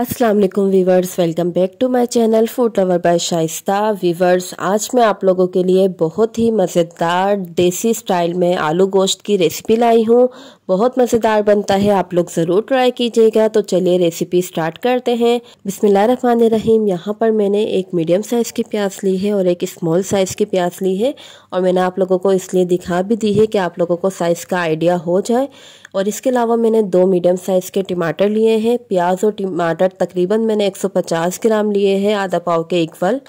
अस्सलाम वालेकुम viewers welcome back to my channel food lover by Shaista viewers आज मैं आप लोगों के लिए बहुत ही मज़ेदार देसी स्टाइल में आलू गोश्त की रेसिपी लाई हूँ बहुत मज़ेदार बनता है आप लोग ज़रूर ट्राई कीजिएगा तो चलिए रेसिपी स्टार्ट करते हैं रहमान रहीम यहाँ पर मैंने एक मीडियम साइज़ की प्याज ली है और एक स्मॉल साइज़ की प्याज ली है और मैंने आप लोगों को इसलिए दिखा भी दी है कि आप लोगों को साइज़ का आइडिया हो जाए और इसके अलावा मैंने दो मीडियम साइज़ के टमाटर लिए हैं प्याज और टमाटर मटर तकरीबन मैंने 150 ग्राम लिए हैं आधा पाव के इक्वल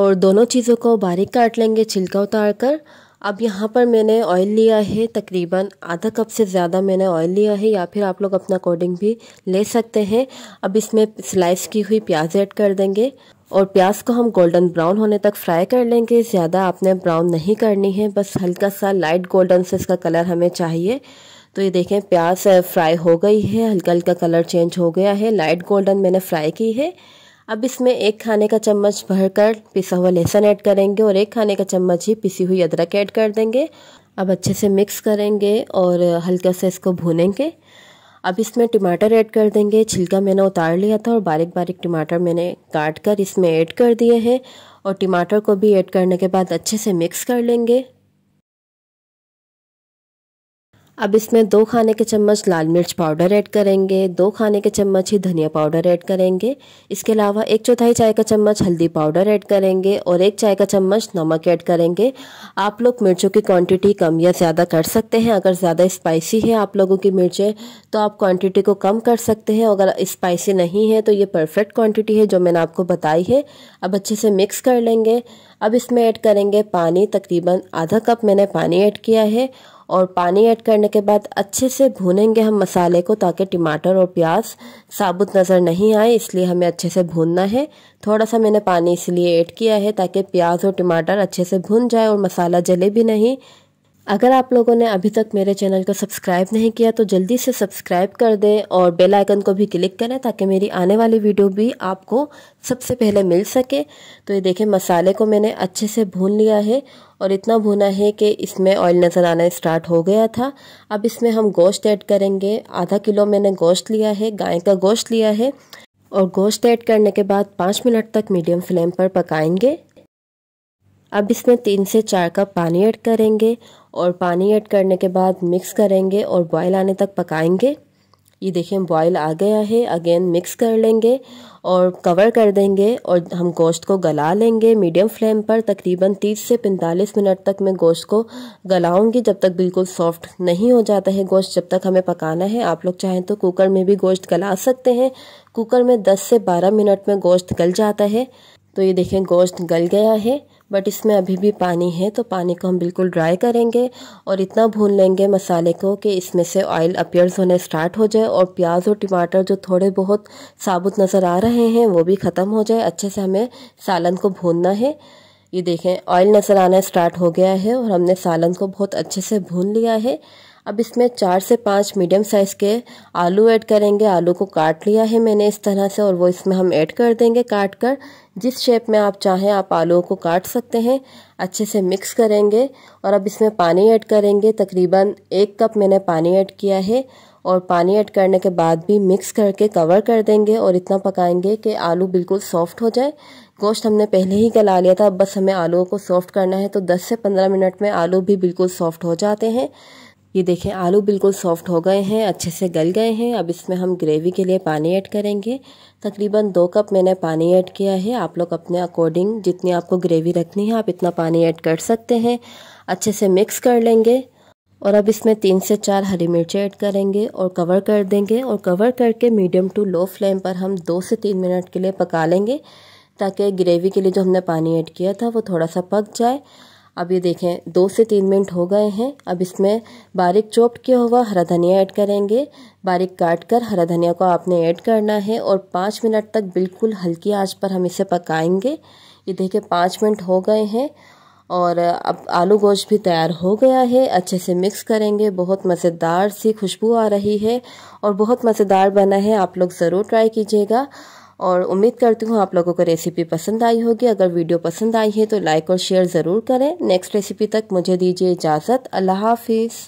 और दोनों चीज़ों को बारीक काट लेंगे छिलका उतार कर अब यहाँ पर मैंने ऑयल लिया है तकरीबन आधा कप से ज़्यादा मैंने ऑयल लिया है या फिर आप लोग अपना अकॉर्डिंग भी ले सकते हैं अब इसमें स्लाइस की हुई प्याज ऐड कर देंगे और प्याज को हम गोल्डन ब्राउन होने तक फ्राई कर लेंगे ज़्यादा आपने ब्राउन नहीं करनी है बस हल्का सा लाइट गोल्डन से इसका कलर हमें चाहिए तो ये देखें प्याज फ्राई हो गई है हल्का हल्का कलर चेंज हो गया है लाइट गोल्डन मैंने फ्राई की है अब इसमें एक खाने का चम्मच भरकर पिसा हुआ लहसुन ऐड करेंगे और एक खाने का चम्मच ही पिसी हुई अदरक ऐड कर देंगे अब अच्छे से मिक्स करेंगे और हल्का से इसको भूनेंगे अब इसमें टमाटर ऐड कर देंगे छिलका मैंने उतार लिया था और बारीक बारीक टमाटर मैंने काट कर इसमें ऐड कर दिए हैं और टमाटर को भी ऐड करने के बाद अच्छे से मिक्स कर लेंगे अब इसमें दो खाने के चम्मच लाल मिर्च पाउडर ऐड करेंगे दो खाने के चम्मच ही धनिया पाउडर ऐड करेंगे इसके अलावा एक चौथाई चाय का चम्मच हल्दी पाउडर ऐड करेंगे और एक चाय का चम्मच नमक ऐड करेंगे आप लोग मिर्चों की क्वांटिटी कम या ज़्यादा कर सकते हैं अगर ज़्यादा स्पाइसी है आप लोगों की मिर्चें तो आप क्वान्टिटी को कम कर सकते हैं अगर स्पाइसी नहीं है तो ये परफेक्ट क्वान्टिटी है जो मैंने आपको बताई है अब अच्छे से मिक्स कर लेंगे अब इसमें ऐड करेंगे पानी तकरीबन आधा कप मैंने पानी ऐड किया है और पानी ऐड करने के बाद अच्छे से भूनेंगे हम मसाले को ताकि टमाटर और प्याज साबुत नज़र नहीं आए इसलिए हमें अच्छे से भूनना है थोड़ा सा मैंने पानी इसलिए ऐड किया है ताकि प्याज और टमाटर अच्छे से भुन जाए और मसाला जले भी नहीं अगर आप लोगों ने अभी तक मेरे चैनल को सब्सक्राइब नहीं किया तो जल्दी से सब्सक्राइब कर दें और बेल आइकन को भी क्लिक करें ताकि मेरी आने वाली वीडियो भी आपको सबसे पहले मिल सके तो ये देखें मसाले को मैंने अच्छे से भून लिया है और इतना भुना है कि इसमें ऑयल नज़र आना स्टार्ट हो गया था अब इसमें हम गोश्त ऐड करेंगे आधा किलो मैंने गोश्त लिया है गाय का गोश्त लिया है और गोश्त ऐड करने के बाद पाँच मिनट तक मीडियम फ्लेम पर पकाएंगे अब इसमें तीन से चार कप पानी ऐड करेंगे और पानी ऐड करने के बाद मिक्स करेंगे और बॉयल आने तक पकाएंगे ये देखिए बॉयल आ गया है अगेन मिक्स कर लेंगे और कवर कर देंगे और हम गोश्त को गला लेंगे मीडियम फ्लेम पर तकरीबन 30 से 45 मिनट तक मैं गोश्त को गलाऊंगी जब तक बिल्कुल सॉफ्ट नहीं हो जाता है गोश्त जब तक हमें पकाना है आप लोग चाहें तो कुकर में भी गोश्त गला सकते हैं कुकर में 10 से 12 मिनट में गोश्त गल जाता है तो ये देखें गोश्त गल गया है बट इसमें अभी भी पानी है तो पानी को हम बिल्कुल ड्राई करेंगे और इतना भून लेंगे मसाले को कि इसमें से ऑयल अपियर्स होने स्टार्ट हो जाए और प्याज और टमाटर जो थोड़े बहुत साबुत नज़र आ रहे हैं वो भी ख़त्म हो जाए अच्छे से हमें सालन को भूनना है ये देखें ऑयल नज़र आना स्टार्ट हो गया है और हमने सालन को बहुत अच्छे से भून लिया है अब इसमें चार से पाँच मीडियम साइज़ के आलू ऐड करेंगे आलू को काट लिया है मैंने इस तरह से और वो इसमें हम ऐड कर देंगे काट कर जिस शेप में आप चाहें आप आलू को काट सकते हैं अच्छे से मिक्स करेंगे और अब इसमें पानी ऐड करेंगे तकरीबन एक कप मैंने पानी ऐड किया है और पानी ऐड करने के बाद भी मिक्स करके कवर कर देंगे और इतना पकाएंगे कि आलू बिल्कुल सॉफ्ट हो जाए गोश्त हमने पहले ही गला लिया था बस हमें आलूओं को सॉफ्ट करना है तो 10 से 15 मिनट में आलू भी बिल्कुल सॉफ्ट हो जाते हैं ये देखें आलू बिल्कुल सॉफ्ट हो गए हैं अच्छे से गल गए हैं अब इसमें हम ग्रेवी के लिए पानी ऐड करेंगे तकरीबन दो कप मैंने पानी ऐड किया है आप लोग अपने अकॉर्डिंग जितनी आपको ग्रेवी रखनी है आप इतना पानी ऐड कर सकते हैं अच्छे से मिक्स कर लेंगे और अब इसमें तीन से चार हरी मिर्च ऐड करेंगे और कवर कर देंगे और कवर करके मीडियम टू लो फ्लेम पर हम दो से तीन मिनट के लिए पका लेंगे ताकि ग्रेवी के लिए जो हमने पानी ऐड किया था वो थोड़ा सा पक जाए अब ये देखें दो से तीन मिनट हो गए हैं अब इसमें बारीक चॉप्ड किया हुआ हरा धनिया ऐड करेंगे बारीक काट कर हरा धनिया को आपने ऐड करना है और पाँच मिनट तक बिल्कुल हल्की आँच पर हम इसे पकाएंगे ये देखें पाँच मिनट हो गए हैं और अब आलू गोश्त भी तैयार हो गया है अच्छे से मिक्स करेंगे बहुत मज़ेदार सी खुशबू आ रही है और बहुत मज़ेदार बना है आप लोग ज़रूर ट्राई कीजिएगा और उम्मीद करती हूँ आप लोगों को रेसिपी पसंद आई होगी अगर वीडियो पसंद आई है तो लाइक और शेयर ज़रूर करें नेक्स्ट रेसिपी तक मुझे दीजिए इजाज़त अल्लाह हाफिज़